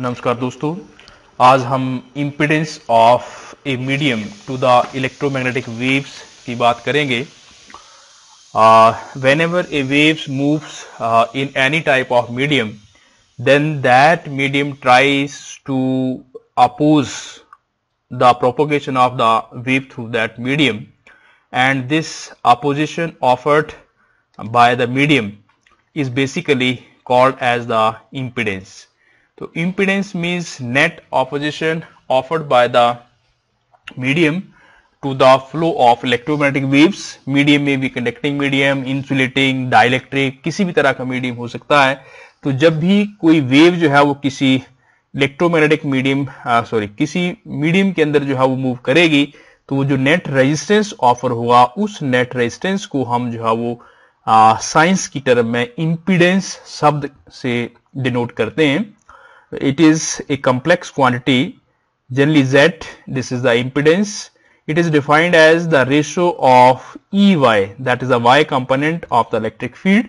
नमस्कार दोस्तों आज हम impedance of a medium to the electromagnetic waves की बात करेंगे whenever a waves moves in any type of medium then that medium tries to oppose the propagation of the wave through that medium and this opposition offered by the medium is basically called as the impedance तो impedance means net opposition offered by the medium to the flow of electromagnetic waves medium में भी conducting medium insulating dielectric किसी भी तरह का medium हो सकता है तो जब भी कोई वेव जो है वो किसी इलेक्ट्रोमैग्नेटिक मीडियम सॉरी किसी मीडियम के अंदर जो है वो मूव करेगी तो वो जो नेट रेजिस्टेंस ऑफर होगा उस नेट रेजिस्टेंस को हम जो है वो साइंस की टर्म में इम्पीडेंस शब्द से डिनोट करते हैं it is a complex quantity generally z this is the impedance it is defined as the ratio of Ey that is the y component of the electric field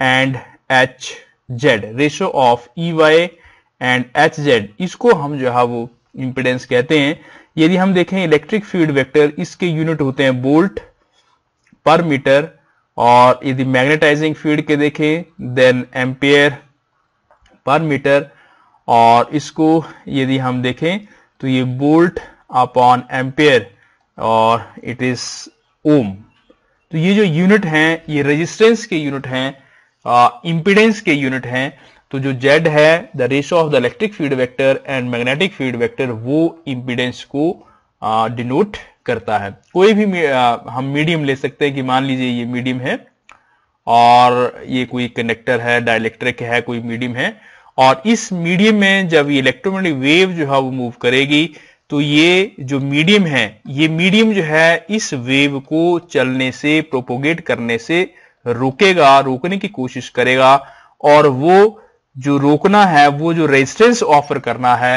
and Hz ratio of Ey and Hz isko hum jo hai wo impedance kehte hain यदि हम देखें electric field vector इसके unit होते हैं bolt पर metre और यदि magnetising field के देखें देन एम्पेयर पर मीटर और इसको यदि हम देखें तो ये बोल्ट अपॉन एम्पेयर और इट इज ओम तो ये जो यूनिट हैं ये रेजिस्टेंस के यूनिट हैं इम्पिडेंस के यूनिट हैं तो जो जेड है the ratio of the electric field vector and magnetic field vector वो इम्पिडेंस को डिनोट करता है कोई भी हम मीडियम ले सकते हैं कि मान लीजिए ये मीडियम है और ये कोई कनेक्टर है डायलेक्ट्रिक है कोई मीडियम है और इस मीडियम में जब ये इलेक्ट्रोमैग्नेटिक वेव जो है वो मूव करेगी तो ये जो मीडियम है ये मीडियम जो है इस वेव को चलने से प्रोपोगेट करने से रोकेगा रोकने की कोशिश करेगा और वो जो रोकना है वो जो रेजिस्टेंस ऑफर करना है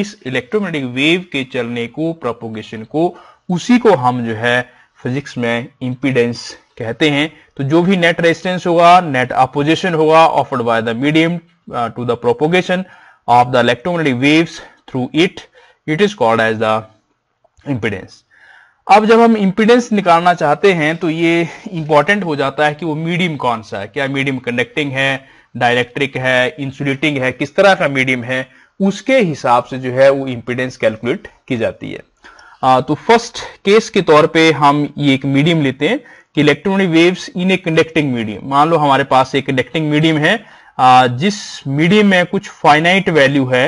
इस इलेक्ट्रोमैग्नेटिक वेव के चलने को प्रोपोगेशन को उसी को हम जो है फिजिक्स में इंपीडेंस कहते हैं तो जो भी नेट रेजिस्टेंस होगा नेट अपोजिशन होगा offered by the medium uh, to the propagation of the electromagnetic waves through it it is called as the impedance अब जब हम इम्पिडेंस निकालना चाहते हैं तो ये इंपॉर्टेंट हो जाता है कि वो मीडियम कौन सा है क्या मीडियम कंडक्टिंग है डायरेक्ट्रिक है इंसुलेटिंग है किस तरह का मीडियम है उसके हिसाब से जो है वो इम्पिडेंस कैलकुलेट की जाती है आ, तो फर्स्ट केस के तौर पे हम ये एक मीडियम लेते हैं कि electronic waves in a conducting medium मान लो हमारे पास एक कंडक्टिंग मीडियम है जिस मीडियम में कुछ फाइनाइट वैल्यू है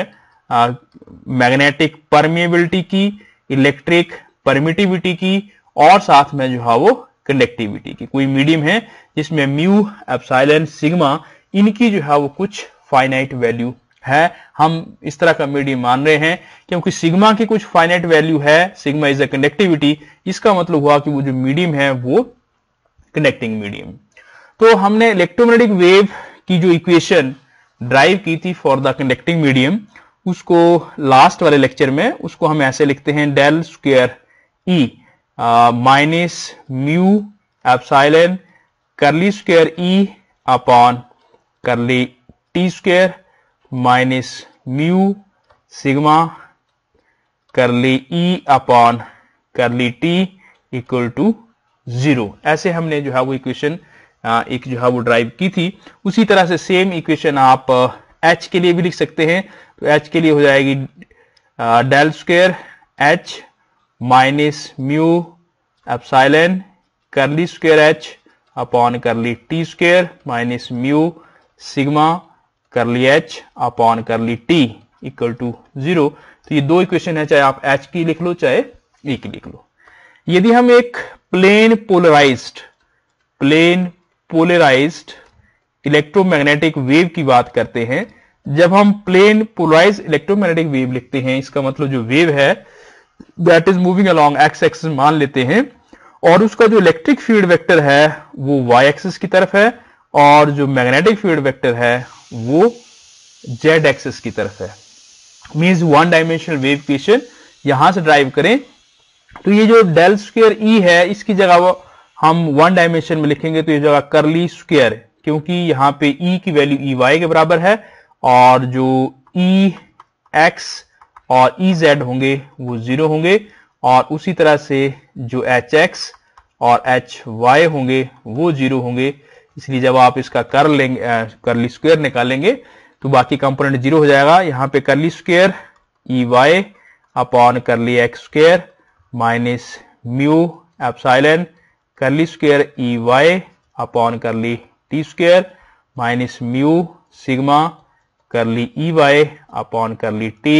मैग्नेटिक परमिएबिलिटी की इलेक्ट्रिक परमिटिविटी की और साथ में जो है वो कंडक्टिविटी की कोई मीडियम है जिसमें म्यू एप्साइलन सिग्मा इनकी जो है वो कुछ फाइनाइट वैल्यू है हम इस तरह का मीडियम मान रहे हैं क्योंकि सिग्मा की कुछ फाइनाइट वैल्यू है सिग्मा इज अ कंडक्टिविटी इसका मतलब हुआ कि वो जो मीडियम है वो कनेक्टिंग मीडियम तो हमने इलेक्ट्रोमैग्नेटिक वेव की जो इक्वेशन ड्राइव की थी फॉर द कंडक्टिंग मीडियम उसको लास्ट वाले लेक्चर में उसको हम ऐसे लिखते हैं del square E minus mu epsilon curly square E upon curly T square minus mu sigma curly E upon curly T equal to zero ऐसे हमने जो है वो इक्वेशन हाँ, एक जो है वो ड्राइव की थी उसी तरह से सेम इक्वेशन आप एच uh, के लिए भी लिख सकते हैं तो एच के लिए हो जाएगी del square H minus mu epsilon curly square H upon curly T square minus mu sigma curly H upon curly T equal to zero तो ये दो इक्वेशन है चाहे आप एच की लिख लो चाहे ई e की लिख लो यदि हम एक plane polarized plane polarized electromagnetic wave की बात करते हैं जब हम प्लेन पोलराइज इलेक्ट्रोमैग्नेटिक वेव लिखते हैं इसका मतलब जो वेव है that is moving along X axis मान लेते हैं और उसका जो इलेक्ट्रिक फील्ड वेक्टर है वो वाई एक्सिस की तरफ है और जो मैग्नेटिक फील्ड वेक्टर है वो जेड एक्सिस की तरफ है means one dimensional wave question यहां से ड्राइव करें तो ये जो डेल स्क्र ई है इसकी जगह हम वन डायमेंशन में लिखेंगे तो ये जगह करली स्क्वेयर क्योंकि यहाँ पे ई e की वैल्यू ई वाई के बराबर है और जो ई e, एक्स और ई e जेड होंगे वो जीरो होंगे और उसी तरह से जो एच एक्स और एच वाई होंगे वो जीरो होंगे इसलिए जब आप इसका कर लेंगे करली स्क्वेयर निकालेंगे तो बाकी कंपोनेंट जीरो हो जाएगा यहाँ पे curly square E Y upon curly X square minus mu epsilon curly square E e Y upon curly T square minus mu sigma curly E e Y upon curly T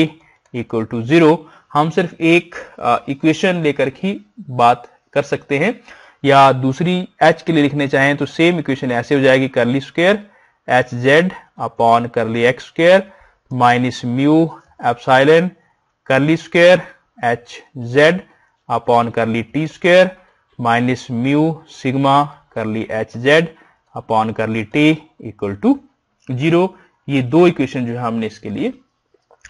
equal to zero हम सिर्फ एक equation लेकर ही बात कर सकते हैं या दूसरी एच के लिए लिखने चाहें तो सेम इक्वेशन ऐसे हो जाएगी curly square H Z upon curly X square minus mu epsilon curly square H Z upon curly T square minus mu sigma curly H Z upon curly T equal to zero ये दो equation जो है हमने इसके लिए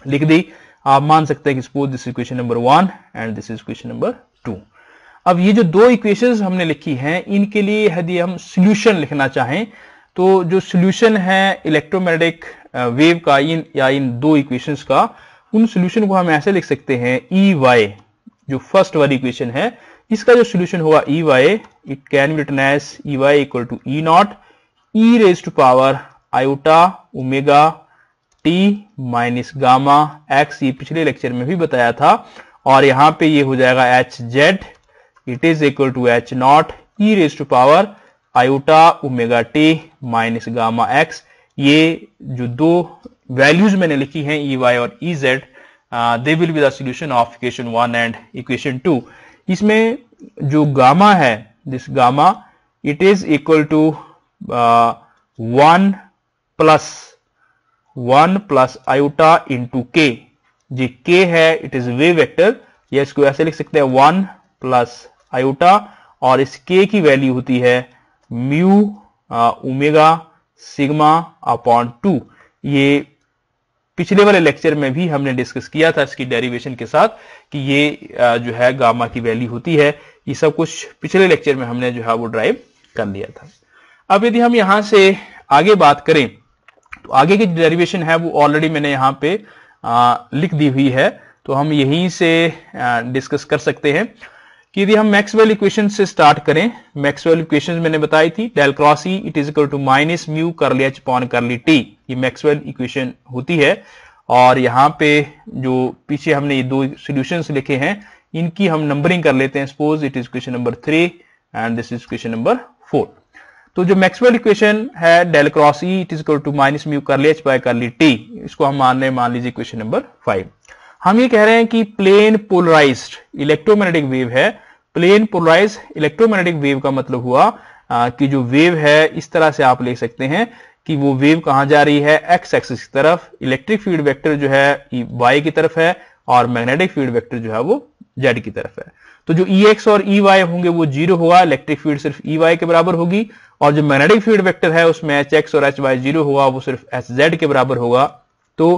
लिख दी आप मान सकते हैं कि suppose this equation number one and this is equation number two अब ये जो दो इक्वेशंस हमने लिखी हैं इनके लिए यदि हम सोल्यूशन लिखना चाहें तो जो सोल्यूशन है इलेक्ट्रोमैग्नेटिक वेव uh, का इन या इन दो इक्वेशंस का उन सोल्यूशन को हम ऐसे लिख सकते हैं ई e वाई जो फर्स्ट वाली इक्वेशन है इसका जो सोल्यूशन होगा E Y it can be written as E Y equal to E naught E raise to power iota omega T minus gamma X ये पिछले लेक्चर में भी बताया था और यहाँ पे ये हो जाएगा H Z it is equal to H naught E raise to power iota omega T minus gamma X ये जो दो वैल्यूज मैंने लिखी हैं ई e वाई और E Z they will be the solution of equation one and equation two इसमें जो gamma है this gamma it is equal to one plus one plus iota into के जी के है इट इज वे वेक्टर या इसको ऐसे लिख सकते हैं वन प्लस आयोटा और इस के की वैल्यू होती है mu omega sigma upon two ये पिछले वाले लेक्चर में भी हमने डिस्कस किया था इसकी डेरिवेशन के साथ कि ये जो है गामा की वैल्यू होती है ये सब कुछ पिछले लेक्चर में हमने जो है वो ड्राइव कर लिया था अब यदि हम यहाँ से आगे बात करें तो आगे की डेरिवेशन है वो ऑलरेडी मैंने यहाँ पे आ, लिख दी हुई है तो हम यहीं से आ, डिस्कस कर सकते हैं कि यदि हम मैक्सवेल इक्वेशन से स्टार्ट करें मैक्सवेल इक्वेशन मैंने बताई थी del cross E it is equal to minus mu curly H upon curly T ये मैक्सवेल इक्वेशन होती है और यहाँ पे जो पीछे हमने ये दो सोल्यूशन लिखे हैं इनकी हम नंबरिंग कर लेते हैं suppose it is question number three and this is question number four तो जो मैक्सवेल इक्वेशन है del cross E it is equal to minus mu curly H by curly T इसको हम मान रहे मान लीजिए क्वेश्चन नंबर फाइव हम ये कह रहे हैं कि प्लेन पोलराइज्ड इलेक्ट्रोमैग्नेटिक वेव है प्लेन पोलराइज इलेक्ट्रोमैग्नेटिक वेव का मतलब हुआ आ, कि जो वेव है इस तरह से आप ले सकते हैं कि वो वेव कहां जा रही है एक्स एक्सिस की तरफ इलेक्ट्रिक फील्ड वेक्टर जो है वाई की तरफ है और मैग्नेटिक फील्ड वेक्टर जो है वो जेड की तरफ है तो जो ई e एक्स और ई e वाई होंगे वो जीरो होगा इलेक्ट्रिक फील्ड सिर्फ ई e वाई के बराबर होगी और जो मैग्नेटिक फील्ड वेक्टर है उसमें एच एक्स और एच वाई जीरो होगा वो सिर्फ एच जेड के बराबर होगा तो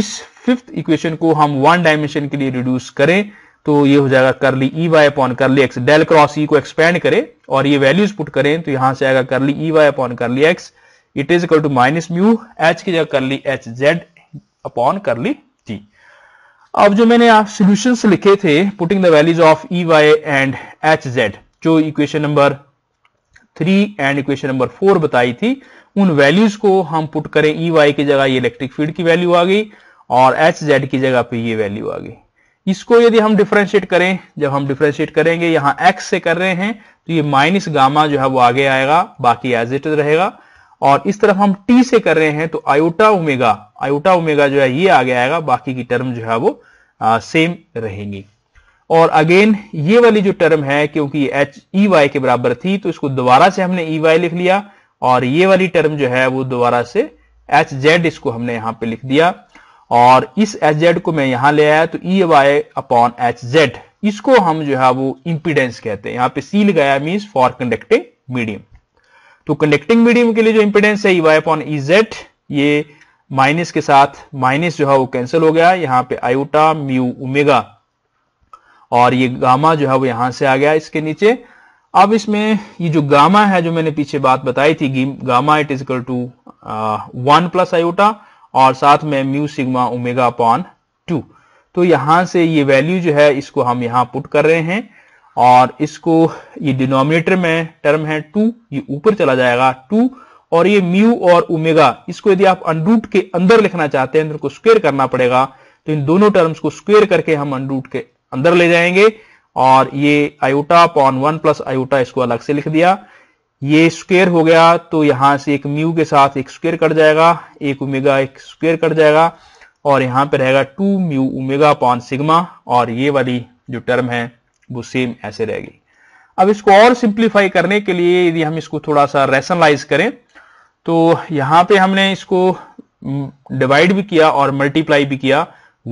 इस फिफ्थ इक्वेशन को हम वन डायमेंशन के लिए रिड्यूस करें तो ये हो जाएगा curly E Y upon curly X del cross E को एक्सपेंड करें और ये वैल्यूज पुट करें तो यहां से आएगा curly E Y upon curly X it is equal to minus mu H की जगह curly H Z upon curly T अब जो मैंने आप सोल्यूशन लिखे थे putting the values of E Y and H Z जो equation number three and equation number four बताई थी उन वैल्यूज को हम पुट करें ई e वाई की जगह ये इलेक्ट्रिक फील्ड की वैल्यू आ गई और एच जेड की जगह पे ये वैल्यू आ गई इसको यदि हम डिफ्रेंशिएट करें जब हम डिफ्रेंशिएट करेंगे यहां एक्स से कर रहे हैं तो ये माइनस गामा जो है वो आगे आएगा बाकी एज इट रहेगा और इस तरफ हम टी से कर रहे हैं तो आयोटा उमेगा आयोटा उमेगा जो है ये आगे आएगा बाकी की टर्म जो है वो आ, सेम रहेंगी और अगेन ये वाली जो टर्म है क्योंकि एच ई वाई के बराबर थी तो इसको दोबारा से हमने ई वाई लिख लिया और ये वाली टर्म जो है वो दोबारा से एच जेड इसको हमने यहां पे लिख दिया और इस एच जेड को मैं यहां ले आया तो E Y upon H Z इसको हम जो है वो इंपीडेंस कहते हैं यहां पे सी लगाया मीन्स फॉर कंडक्टिंग मीडियम तो कंडक्टिंग मीडियम के लिए जो इंपीडेंस है E Y upon E Z ये माइनस के साथ माइनस जो है वो कैंसिल हो गया यहाँ पे आयोटा म्यू उमेगा और ये गामा जो है वो यहां से आ गया इसके नीचे अब इसमें ये जो गामा है जो मैंने पीछे बात बताई थी gamma it is equal to one plus iota और साथ में mu sigma omega upon two तो यहां से ये वैल्यू जो है इसको हम यहां पुट कर रहे हैं और इसको ये डिनोमिनेटर में टर्म है टू ये ऊपर चला जाएगा टू और ये म्यू और ओमेगा इसको यदि आप अनरूट के अंदर लिखना चाहते हैं तो इनको स्क्वेयर करना पड़ेगा तो इन दोनों टर्म्स को स्क्वेयर करके हम अनरूट के अंदर ले जाएंगे और ये iota upon one plus iota इसको अलग से लिख दिया ये स्क्वेयर हो गया तो यहां से एक म्यू के साथ एक स्क्वेयर कट जाएगा एक उमेगा एक स्क्वेयर कट जाएगा और यहां पर रहेगा two mu omega upon sigma और ये वाली जो टर्म है वो सेम ऐसे रहेगी अब इसको और सिंप्लीफाई करने के लिए यदि हम इसको थोड़ा सा रैशनलाइज करें तो यहां पे हमने इसको डिवाइड हम्म, भी किया और मल्टीप्लाई भी किया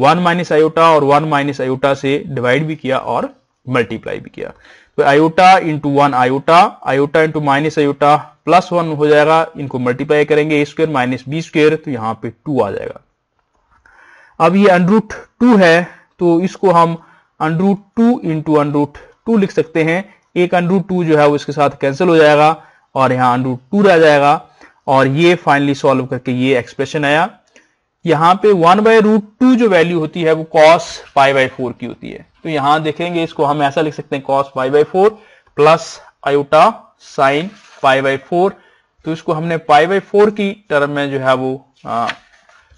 वन माइनस आयोटा और वन माइनस आयोटा से डिवाइड भी किया और मल्टीप्लाई भी किया तो iota into one iota iota into minus iota plus one हो जाएगा इनको मल्टीप्लाई करेंगे A square minus B square तो यहाँ पे टू आ जाएगा अब ये अनरूट टू है तो इसको हम under root two into under root two लिख सकते हैं एक अनरूट टू जो है वो इसके साथ कैंसिल हो जाएगा और यहाँ अनरूट टू रह जाएगा और ये फाइनली सॉल्व करके ये एक्सप्रेशन आया यहाँ पे वन बाय रूट टू जो वैल्यू होती है वो कॉस फाइव बाय फोर की होती है तो यहां देखेंगे इसको हम ऐसा लिख सकते हैं cos five by four plus iota sine five by four तो इसको हमने पाई बाई फोर की टर्म में जो है वो आ,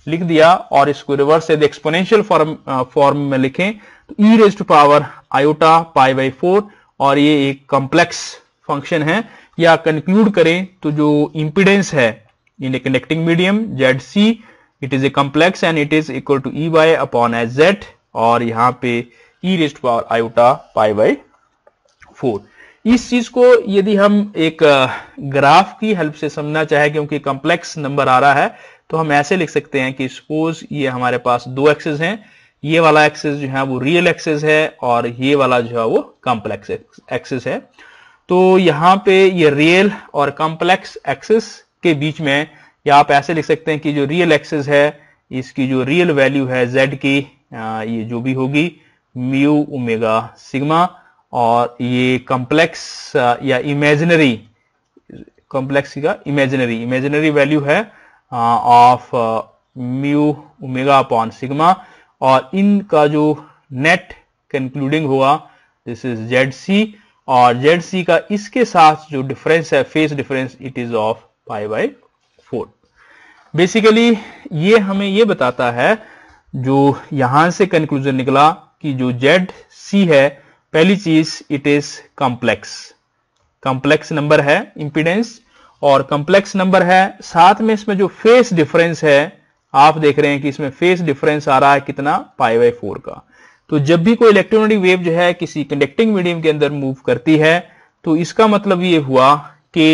लिख दिया और इसको रिवर्स यदि एक्सपोनेंशियल फॉर्म फॉर्म में लिखें तो E raise to power iota pi by four और ये एक कॉम्प्लेक्स फंक्शन है या कंक्लूड करें तो जो इम्पिडेंस है in a connecting medium Z C it is a complex and it is equal to E Y upon H Z और यहां पे E rest power iota pi by four इस चीज को यदि हम एक ग्राफ की हेल्प से समझना चाहे क्योंकि कॉम्प्लेक्स नंबर आ रहा है तो हम ऐसे लिख सकते हैं कि सपोज ये हमारे पास दो एक्सेस हैं ये वाला एक्सेस जो है वो रियल एक्सेस है और ये वाला जो है वो कॉम्प्लेक्स एक्सेस है तो यहां पे ये रियल और कॉम्प्लेक्स एक्सेस के बीच में या आप ऐसे लिख सकते हैं कि जो रियल एक्सेस है इसकी जो रियल वैल्यू है जेड की ये जो भी होगी म्यू ओमेगा सिग्मा और ये कॉम्प्लेक्स uh, या इमेजिनरी कॉम्प्लेक्स का इमेजिनरी इमेजिनरी वैल्यू है of mu omega upon sigma और इनका जो नेट कंक्लूडिंग हुआ दिस इज जेड सी और जेड सी का इसके साथ जो डिफरेंस है phase difference it is of pi by four basically ये हमें ये बताता है जो यहां से कंक्लूजन निकला कि जो जेड सी है पहली चीज it is complex complex number है इंपीडेंस और कॉम्प्लेक्स नंबर है साथ में इसमें जो फेस डिफरेंस है आप देख रहे हैं कि इसमें फेस डिफरेंस आ रहा है कितना पाई बाई फोर का तो जब भी कोई इलेक्ट्रॉनिक वेव जो है किसी कंडक्टिंग मीडियम के अंदर मूव करती है तो इसका मतलब ये हुआ कि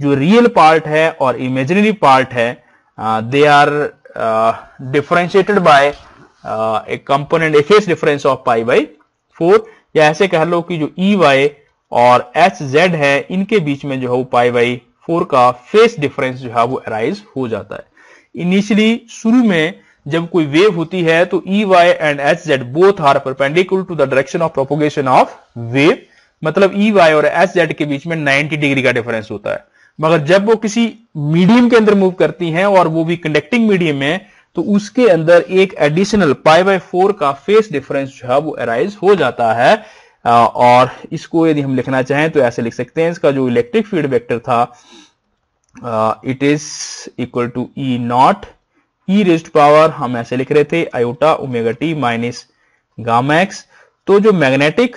जो रियल पार्ट है और इमेजिनरी पार्ट है दे आर डिफ्रेंशिएटेड बाय एक कंपोनेंट एक difference of pi by four या ऐसे कह लो कि जो ई e वाई और एच जेड है इनके बीच में जो है वो पाई बाई फोर का फेस डिफरेंस जो है वो अराइज हो जाता है इनिशियली शुरू में जब कोई वेव होती है तो E Y and H Z both are perpendicular to the direction of propagation of wave मतलब ई e वाई और एच जेड के बीच में 90 डिग्री का डिफरेंस होता है मगर जब वो किसी मीडियम के अंदर मूव करती हैं और वो भी कंडक्टिंग मीडियम में तो उसके अंदर एक एडिशनल पाई बाय फोर का फेस डिफरेंस जो है वो अराइज हो जाता है और इसको यदि हम लिखना चाहें तो ऐसे लिख सकते हैं इसका जो इलेक्ट्रिक फील्ड वेक्टर था it is equal to E naught E rest power हम ऐसे लिख रहे थे iota omega T minus gamma X तो जो मैग्नेटिक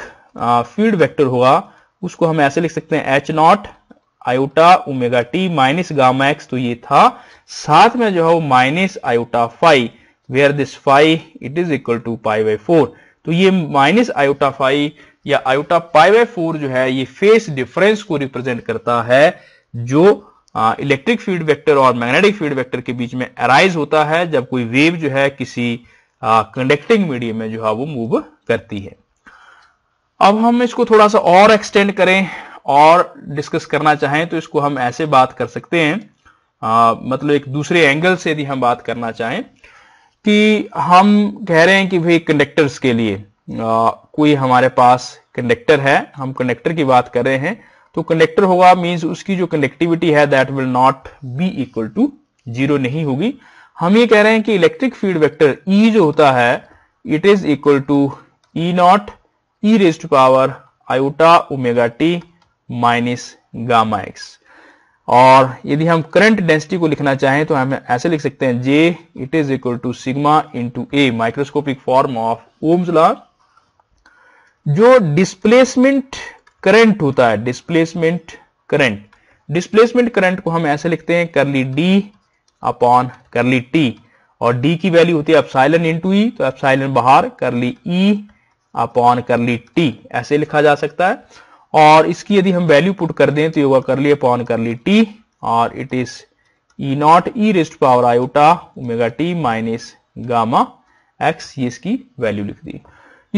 फील्ड वेक्टर होगा उसको हम ऐसे लिख सकते हैं H naught iota omega T minus gamma X तो ये था साथ में जो है वो minus iota five where this five it is equal to pi by four तो ये माइनस आयोटा फाइव या आयोटा पाई बाई फोर जो है ये फेस डिफरेंस को रिप्रेजेंट करता है जो इलेक्ट्रिक फील्ड वेक्टर और मैग्नेटिक फील्ड वेक्टर के बीच में अराइज होता है जब कोई वेव जो है किसी कंडक्टिंग मीडियम में जो है वो मूव करती है अब हम इसको थोड़ा सा और एक्सटेंड करें और डिस्कस करना चाहें तो इसको हम ऐसे बात कर सकते हैं आ, मतलब एक दूसरे एंगल से यदि हम बात करना चाहें कि हम कह रहे हैं कि भाई कंडक्टर्स के लिए आ, कोई हमारे पास कंडक्टर है हम कंडक्टर की बात कर रहे हैं तो कंडक्टर होगा मीन्स उसकी जो कंडक्टिविटी है that will not be equal to zero नहीं होगी हम ये कह रहे हैं कि electric field vector E e जो होता है it is equal to E naught E rest power iota omega T minus gamma X और यदि हम करंट डेंसिटी को लिखना चाहें तो हम ऐसे लिख सकते हैं J it is equal to sigma into a microscopic form of Ohm's law जो डिस्प्लेसमेंट करंट होता है डिस्प्लेसमेंट करंट डिस्प्लेसमेंट करंट को हम ऐसे लिखते हैं curly D upon curly T और डी की वैल्यू होती है अपसाइलन इंटू ई तो अपसाइलन बाहर करली ई अपॉन करली टी ऐसे लिखा जा सकता है और इसकी यदि हम वैल्यू पुट कर दें तो योगा कर curly upon curly T और it is E naught E rest power iota omega T minus gamma X ये इसकी वैल्यू लिख दी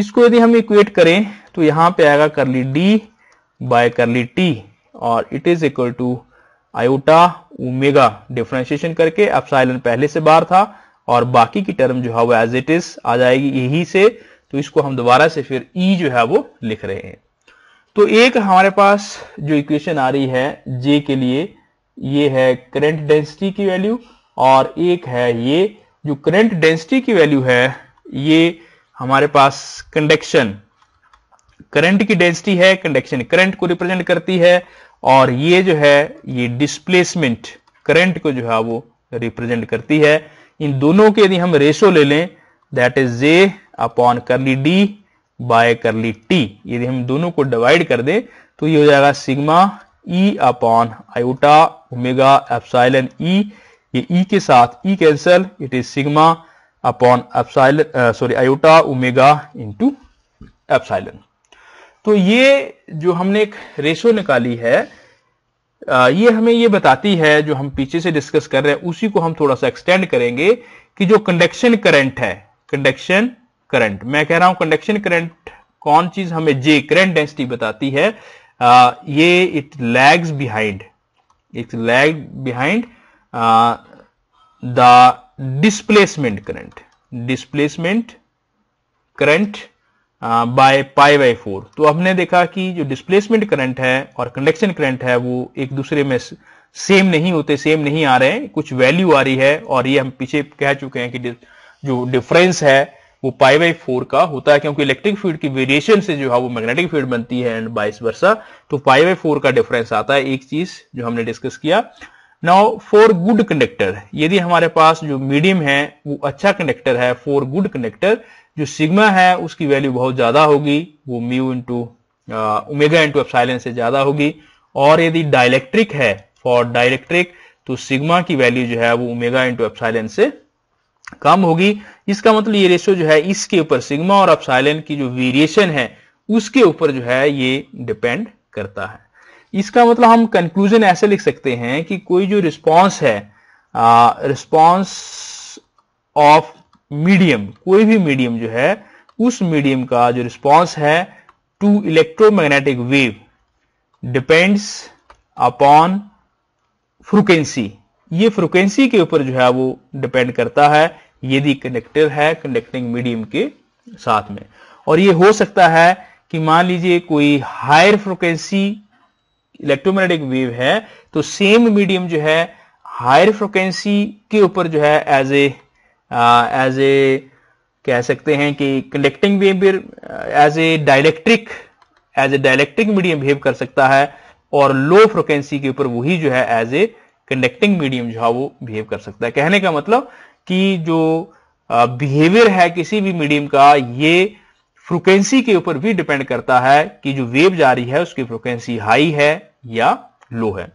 इसको यदि हम इक्वेट करें तो यहां पे आएगा कर ली D by curly T और it is equal to iota omega differentiation करके एप्साइलन पहले से बाहर था और बाकी की टर्म जो है वो एज इट इज आ जाएगी यही से तो इसको हम दोबारा से फिर ई e जो है वो लिख रहे हैं तो एक हमारे पास जो इक्वेशन आ रही है जे के लिए ये है करंट डेंसिटी की वैल्यू और एक है ये जो करंट डेंसिटी की वैल्यू है ये हमारे पास कंडक्शन करंट की डेंसिटी है कंडक्शन करंट को रिप्रेजेंट करती है और ये जो है ये डिस्प्लेसमेंट करंट को जो है वो रिप्रेजेंट करती है इन दोनों के यदि हम रेशो ले लें that is J upon curly D by curly T यदि हम दोनों को डिवाइड कर दे तो ये हो जाएगा sigma E upon iota omega epsilon E ये ई e के साथ E cancel it is sigma upon epsilon sorry iota omega into epsilon तो ये जो हमने एक रेशो निकाली है ये हमें ये बताती है जो हम पीछे से डिस्कस कर रहे हैं उसी को हम थोड़ा सा एक्सटेंड करेंगे कि जो कंडक्शन करंट है कंडक्शन करंट मैं कह रहा हूं कंडक्शन करंट कौन चीज हमें जे करंट डेंसिटी बताती है आ, ये it lags behind it lag behind the displacement current displacement current by pi by four तो हमने देखा कि जो डिस्प्लेसमेंट करंट है और कंडक्शन करंट है वो एक दूसरे में सेम नहीं होते सेम नहीं आ रहे हैं कुछ वैल्यू आ रही है और ये हम पीछे कह चुके हैं कि जो डिफरेंस है वो पाई बाई फोर का होता है क्योंकि इलेक्ट्रिक फील्ड की वेरिएशन से जो है वो मैग्नेटिक फील्ड बनती है एंड बाइस वर्षा तो पाई बाई फोर का डिफरेंस आता है एक चीज जो हमने डिस्कस किया नाउ फॉर गुड कंडक्टर यदि हमारे पास जो मीडियम है वो अच्छा कंडक्टर है फॉर गुड कंडक्टर जो सिग्मा है उसकी वैल्यू बहुत ज्यादा होगी वो mu into omega into epsilon से ज्यादा होगी और यदि डायलैक्ट्रिक है फॉर डायलैक्ट्रिक तो सिग्मा की वैल्यू जो है वो उमेगा इंटू साइलेंस से कम होगी इसका मतलब ये रेशो जो है इसके ऊपर सिग्मा और अपसाइलेंट की जो वेरिएशन है उसके ऊपर जो है ये डिपेंड करता है इसका मतलब हम कंक्लूजन ऐसे लिख सकते हैं कि कोई जो रिस्पांस है रिस्पांस ऑफ मीडियम कोई भी मीडियम जो है उस मीडियम का जो रिस्पांस है to electromagnetic wave depends upon frequency ये फ्रिक्वेंसी के ऊपर जो है वो डिपेंड करता है यदि कंडक्टर है कंडक्टिंग मीडियम के साथ में और ये हो सकता है कि मान लीजिए कोई हायर फ्रिक्वेंसी इलेक्ट्रोमैग्नेटिक वेव है तो सेम मीडियम जो है हायर फ्रिक्वेंसी के ऊपर जो है एज ए एज ए कह सकते हैं कि conducting wave as a dielectric as a dielectric medium behave कर सकता है और लो फ्रिक्वेंसी के ऊपर वही जो है एज ए कंडक्टिंग मीडियम जो है वो बिहेव कर सकता है कहने का मतलब कि जो बिहेवियर है किसी भी मीडियम का ये फ्रिक्वेंसी के ऊपर भी डिपेंड करता है कि जो वेव जा रही है उसकी फ्रिक्वेंसी हाई है या लो है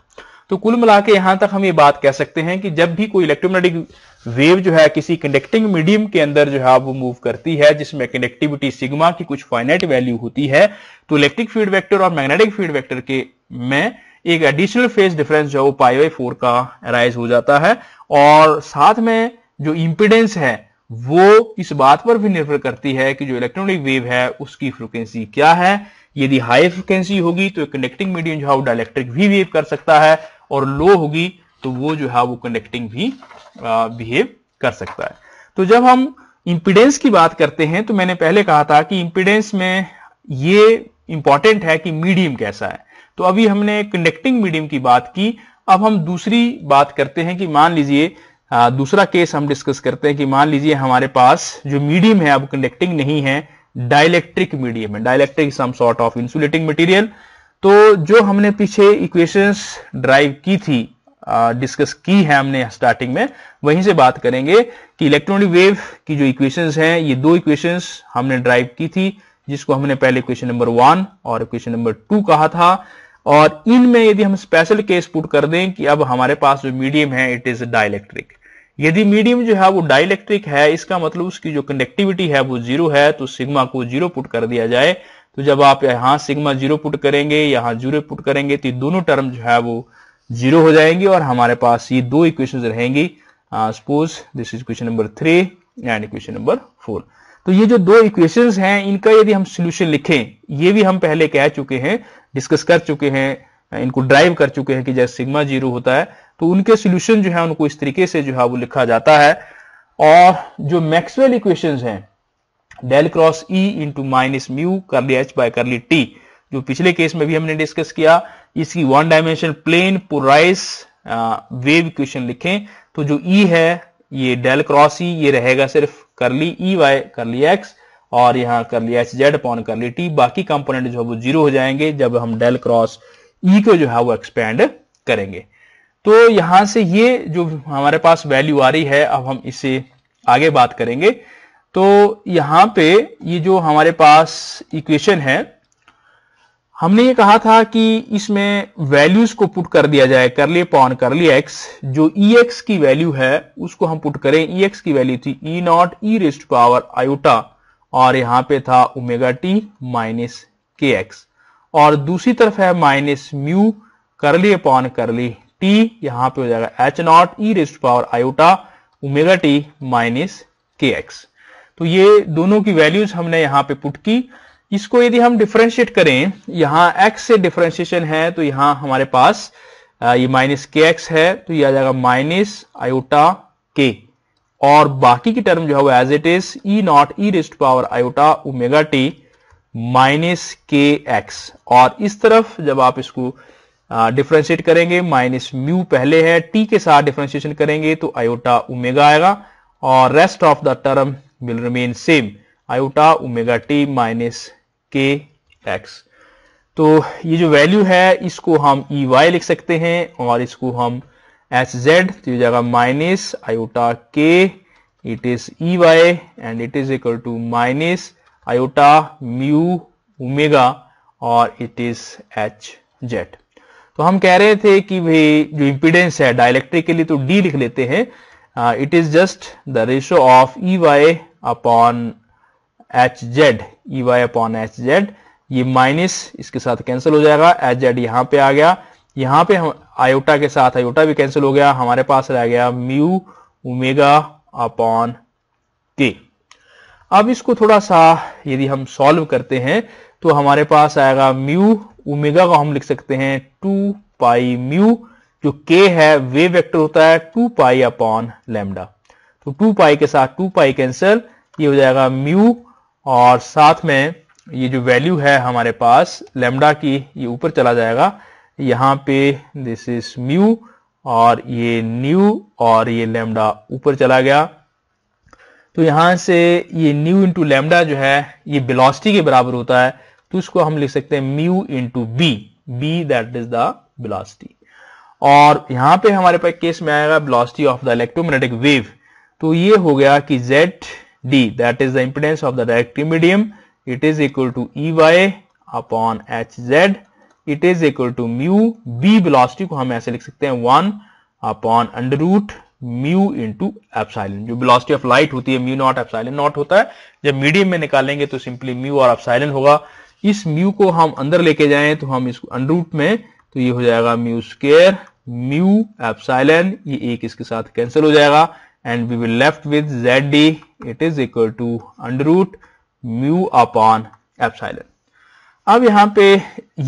तो कुल मिला के यहां तक हम ये बात कह सकते हैं कि जब भी कोई इलेक्ट्रोमैग्नेटिक वेव जो है किसी कंडक्टिंग मीडियम के अंदर जो है वो मूव करती है जिसमें कंडक्टिविटी सिग्मा की कुछ फाइनाइट वैल्यू होती है तो इलेक्ट्रिक फील्ड वेक्टर और मैग्नेटिक फील्ड वेक्टर के में एक एडिशनल फेज डिफरेंस जो है वो पाई बाई फोर का राइज हो जाता है और साथ में जो इम्पिडेंस है वो इस बात पर भी निर्भर करती है कि जो इलेक्ट्रॉनिक वेव है उसकी फ्रिक्वेंसी क्या है यदि हाई फ्रिक्वेंसी होगी तो कंडक्टिंग मीडियम जो है वो डायलेक्ट्रिक भी वेव कर सकता है और लो होगी तो वो जो है वो कनेक्टिंग भी बिहेव कर सकता है तो जब हम इम्पिडेंस की बात करते हैं तो मैंने पहले कहा था कि इम्पिडेंस में ये इंपॉर्टेंट है कि मीडियम कैसा है तो अभी हमने कंडक्टिंग मीडियम की बात की अब हम दूसरी बात करते हैं कि मान लीजिए दूसरा केस हम डिस्कस करते हैं कि मान लीजिए हमारे पास जो मीडियम है अब कंडक्टिंग नहीं है डाइलेक्ट्रिक मीडियम है dielectric some sort of insulating material तो जो हमने पीछे इक्वेशंस ड्राइव की थी डिस्कस की है हमने स्टार्टिंग में वहीं से बात करेंगे कि इलेक्ट्रॉनिक वेव की जो इक्वेशंस हैं ये दो इक्वेशंस हमने ड्राइव की थी जिसको हमने पहले इक्वेशन नंबर वन और इक्वेशन नंबर टू कहा था और इनमें यदि हम स्पेशल केस पुट कर दें कि अब हमारे पास जो मीडियम है इट इज डाइलेक्ट्रिक यदि मीडियम जो है वो डाइलेक्ट्रिक है इसका मतलब उसकी जो कंडक्टिविटी है वो जीरो है तो सिग्मा को जीरो पुट कर दिया जाए तो जब आप यहां सिग्मा जीरो पुट करेंगे यहां जीरो पुट करेंगे तो दोनों टर्म जो है वो जीरो हो जाएंगे और हमारे पास ये दो इक्वेशन रहेंगी suppose this is question number three and equation number four तो ये जो दो इक्वेशंस हैं इनका यदि हम सोल्यूशन लिखें ये भी हम पहले कह चुके हैं डिस्कस कर चुके हैं इनको ड्राइव कर चुके हैं कि जैसे सिग्मा जीरो होता है तो उनके सोल्यूशन जो है उनको इस तरीके से जो है वो लिखा जाता है और जो मैक्सवेल इक्वेशन है del cross E into minus mu curly H by curly T जो पिछले केस में भी हमने डिस्कस किया इसकी one dimension plane polarised wave equation लिखें तो जो ई e है ये डेल क्रॉस ई ये रहेगा सिर्फ curly E e, Y curly X और यहाँ curly H Z upon curly T बाकी कंपोनेंट जो है वो जीरो हो जाएंगे जब हम डेल क्रॉस ई को जो है वो एक्सपेंड करेंगे तो यहां से ये जो हमारे पास वैल्यू आ रही है अब हम इसे आगे बात करेंगे तो यहां पे ये जो हमारे पास इक्वेशन है हमने ये कहा था कि इसमें वैल्यूज को पुट कर दिया जाए कर लिए पॉन कर लिए एक्स जो ई e एक्स की वैल्यू है उसको हम पुट करें ई e एक्स की वैल्यू थी E naught E rest power iota और यहाँ पे था omega T minus K X और दूसरी तरफ है माइनस म्यू कर लिए पॉन कर ली टी यहां पे हो जाएगा H naught E rest power iota omega T minus K X तो ये दोनों की वैल्यूज हमने यहाँ पे पुट की इसको यदि हम डिफ्रेंशिएट करें यहाँ x से डिफ्रेंशिएशन है तो यहाँ हमारे पास ये माइनस के एक्स है तो ये आ जाएगा माइनस आयोटा के और बाकी की टर्म जो है वो as it is E naught E raised power iota omega T minus K X और इस तरफ जब आप इसको डिफ्रेंशिएट करेंगे माइनस म्यू पहले है टी के साथ डिफ्रेंशिएशन करेंगे तो आयोटा ओमेगा आएगा और rest of the term will remain same iota omega T minus K X तो ये जो वैल्यू है इसको हम ई वाई लिख सकते हैं और इसको हम एच जेड तो ये जाएगा minus iota K it is E Y and it is equal to minus iota mu omega और इट इज एच जेड तो हम कह रहे थे कि भाई जो इंपीडेंस है डायलेक्ट्रिक के लिए तो डी लिख लेते हैं it is just the ratio of E Y upon H Z E Y upon H Z ये माइनस इसके साथ कैंसिल हो जाएगा एच जेड यहां पर आ गया यहां पे हम आयोटा के साथ आयोटा भी कैंसिल हो गया हमारे पास रह गया म्यू उमेगा अपॉन के अब इसको थोड़ा सा यदि हम सॉल्व करते हैं तो हमारे पास आएगा म्यू उमेगा को हम लिख सकते हैं टू पाई म्यू जो के है वे वेक्टर होता है टू पाई अपॉन लेमडा तो टू पाई के साथ टू पाई कैंसिल ये हो जाएगा म्यू और साथ में ये जो वैल्यू है हमारे पास लेमडा की ये ऊपर चला जाएगा यहाँ पे दिस इज म्यू और ये न्यू और ये लेमडा ऊपर चला गया तो यहां से ये न्यू इंटू लेमडा जो है ये बिलोसिटी के बराबर होता है तो इसको हम लिख सकते हैं mu into B B that is the velocity और यहाँ पे हमारे पास केस में आएगा velocity of the electromagnetic wave तो ये हो गया कि Z D that is the impedance of the reactive medium it is equal to EY upon H Z it is equal to mu B velocity को हम ऐसे लिख सकते हैं one upon under root mu into epsilon जो velocity of light होती है mu naught epsilon not होता है जब मीडियम में निकालेंगे तो सिंपली म्यू और एप्साइलन होगा इस म्यू को हम अंदर लेके जाएं तो हम इसको अंडर रूट में तो ये हो जाएगा म्यू स्केयर म्यू एप्साइलन ये एक इसके साथ कैंसिल हो जाएगा and we will left with ZD it is equal to under root mu upon epsilon. अब यहाँ पे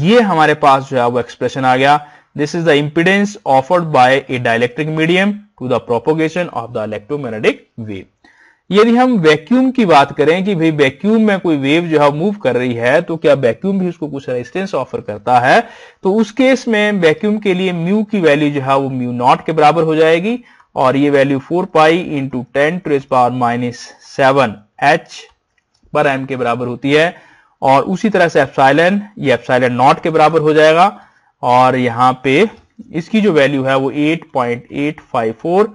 ये हमारे पास जो है वो एक्सप्रेशन आ गया this is the impedance offered by a dielectric medium to the propagation of the electromagnetic wave यदि हम वैक्यूम की बात करें कि भाई वैक्यूम में कोई वेव जो है मूव कर रही है तो क्या वैक्यूम भी उसको कुछ रेजिस्टेंस ऑफर करता है तो उस केस में वैक्यूम के लिए म्यू की वैल्यू जो है वो म्यू नॉट के बराबर हो जाएगी और ये value four pi into ten to इस power minus seven H per M के बराबर होती है और उसी तरह से एफसाइलन ये एफसाइलन नॉट के बराबर हो जाएगा और यहां पे इसकी जो वैल्यू है वो 8.854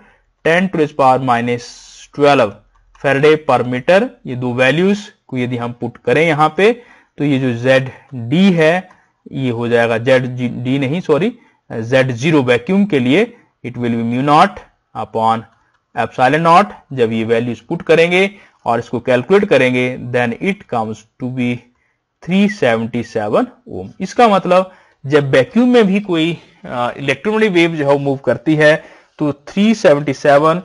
टेन टू इस power minus twelve farad per metre ये दो वैल्यूज को यदि हम पुट करें यहां पे तो ये जो जेड डी है ये हो जाएगा जेड डी नहीं सॉरी जेड जीरो वैक्यूम के लिए it will be mu naught upon epsilon naught जब ये वैल्यूज पुट करेंगे और इसको कैलकुलेट करेंगे then it comes to be 377 ohm इसका मतलब जब वैक्यूम में भी कोई इलेक्ट्रोमैटिक वेव जो है वो मूव करती है तो 377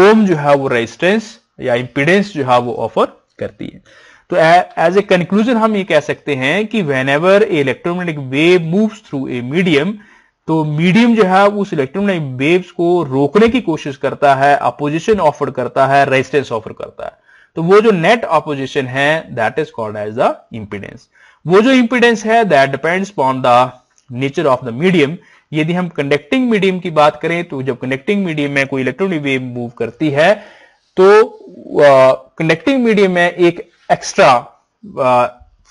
ओम जो है वो रेजिस्टेंस या इंपीडेंस जो है वो ऑफर करती है तो एज ए कंक्लूजन हम ये कह सकते हैं कि whenever a electromagnetic wave moves through a medium तो मीडियम जो है उस इलेक्ट्रोमैग्नेटिक वेव्स को रोकने की कोशिश करता है अपोजिशन ऑफर करता है रेजिस्टेंस ऑफर करता है तो वो जो नेट अपोजिशन है that is called as the impedance वो जो इंपीडेंस है that depends on the nature of the medium यदि हम कंडक्टिंग मीडियम की बात करें तो जब कंडक्टिंग मीडियम में कोई इलेक्ट्रॉनिक वेव मूव करती है तो कंडक्टिंग uh, मीडियम में एक एक्स्ट्रा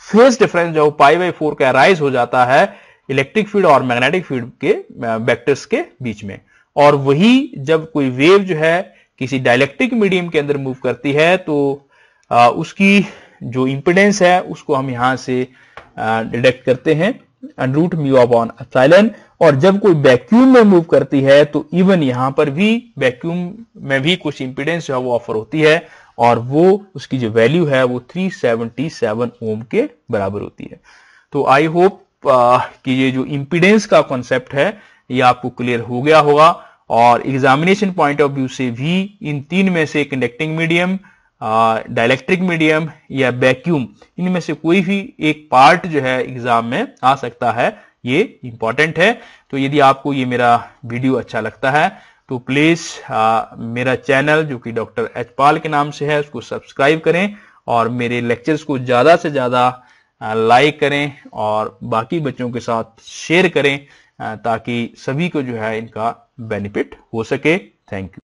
फेज डिफरेंस जो पाई बाई फोर का राइज हो जाता है इलेक्ट्रिक फील्ड और मैग्नेटिक फील्ड के वेक्टर्स के बीच में और वही जब कोई वेव जो है किसी डायलेक्ट्रिक मीडियम के अंदर मूव करती है तो आ, उसकी जो इंपिडेंस है उसको हम यहाँ से डिटेक्ट करते हैं रूट म्यू अपॉन और जब कोई वैक्यूम में मूव करती है तो इवन यहां पर भी वैक्यूम में भी कुछ इंपिडेंस जो है वो ऑफर होती है और वो उसकी जो वैल्यू है वो 377 ओम के बराबर होती है तो आई होप कि ये जो इम्पीडेंस का कॉन्सेप्ट है ये आपको क्लियर हो गया होगा और एग्जामिनेशन पॉइंट ऑफ व्यू से भी इन तीन में से कंडक्टिंग मीडियम डायलैक्ट्रिक मीडियम या वैक्यूम इनमें से कोई भी एक पार्ट जो है एग्जाम में आ सकता है ये इंपॉर्टेंट है तो यदि आपको ये मेरा वीडियो अच्छा लगता है तो प्लीज मेरा चैनल जो कि डॉक्टर एचपाल के नाम से है उसको सब्सक्राइब करें और मेरे लेक्चर्स को ज्यादा से ज्यादा लाइक करें और बाकी बच्चों के साथ शेयर करें ताकि सभी को जो है इनका बेनिफिट हो सके थैंक यू